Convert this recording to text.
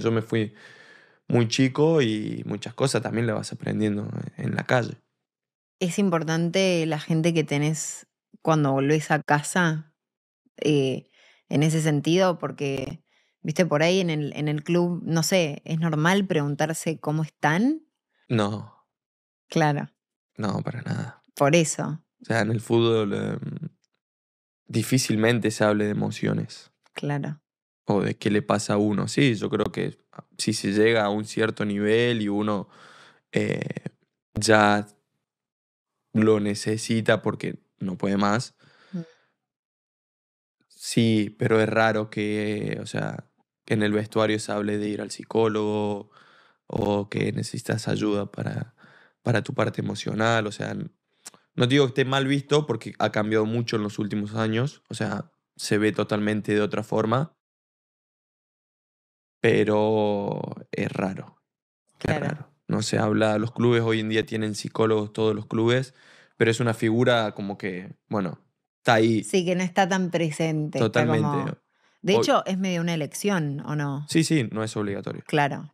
yo me fui muy chico y muchas cosas también le vas aprendiendo en la calle. Es importante la gente que tenés cuando volvés a casa eh, en ese sentido, porque, viste, por ahí en el, en el club, no sé, ¿es normal preguntarse cómo están? No. Claro. No, para nada. Por eso. O sea, en el fútbol em, difícilmente se hable de emociones. Claro o de qué le pasa a uno. Sí, yo creo que si se llega a un cierto nivel y uno eh, ya lo necesita porque no puede más. Mm. Sí, pero es raro que, o sea, en el vestuario se hable de ir al psicólogo o que necesitas ayuda para, para tu parte emocional. O sea, no digo que esté mal visto porque ha cambiado mucho en los últimos años. O sea, se ve totalmente de otra forma pero es raro. Claro. raro. No se habla, los clubes hoy en día tienen psicólogos todos los clubes, pero es una figura como que, bueno, está ahí. Sí, que no está tan presente. Totalmente. De hecho, es medio una elección, ¿o no? Sí, sí, no es obligatorio. Claro.